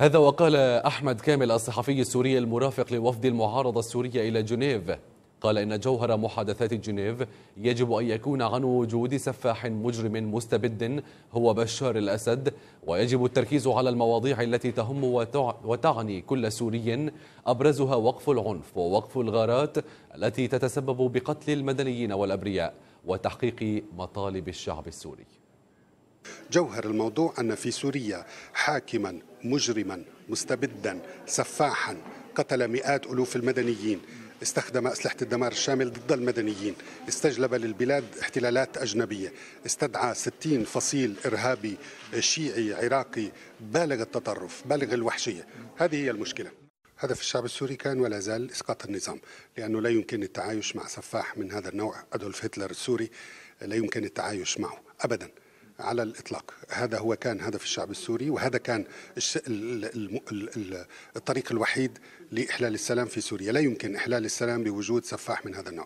هذا وقال أحمد كامل الصحفي السوري المرافق لوفد المعارضة السورية إلى جنيف قال إن جوهر محادثات جنيف يجب أن يكون عن وجود سفاح مجرم مستبد هو بشار الأسد ويجب التركيز على المواضيع التي تهم وتعني كل سوري أبرزها وقف العنف ووقف الغارات التي تتسبب بقتل المدنيين والأبرياء وتحقيق مطالب الشعب السوري جوهر الموضوع أن في سوريا حاكما مجرما مستبدا سفاحا قتل مئات ألوف المدنيين استخدم أسلحة الدمار الشامل ضد المدنيين استجلب للبلاد احتلالات أجنبية استدعى 60 فصيل إرهابي شيعي عراقي بالغ التطرف بالغ الوحشية هذه هي المشكلة هدف الشعب السوري كان ولا زال إسقاط النظام لأنه لا يمكن التعايش مع سفاح من هذا النوع أدولف هتلر السوري لا يمكن التعايش معه أبداً على الإطلاق هذا هو كان هدف الشعب السوري وهذا كان الطريق الوحيد لإحلال السلام في سوريا لا يمكن إحلال السلام بوجود سفاح من هذا النوع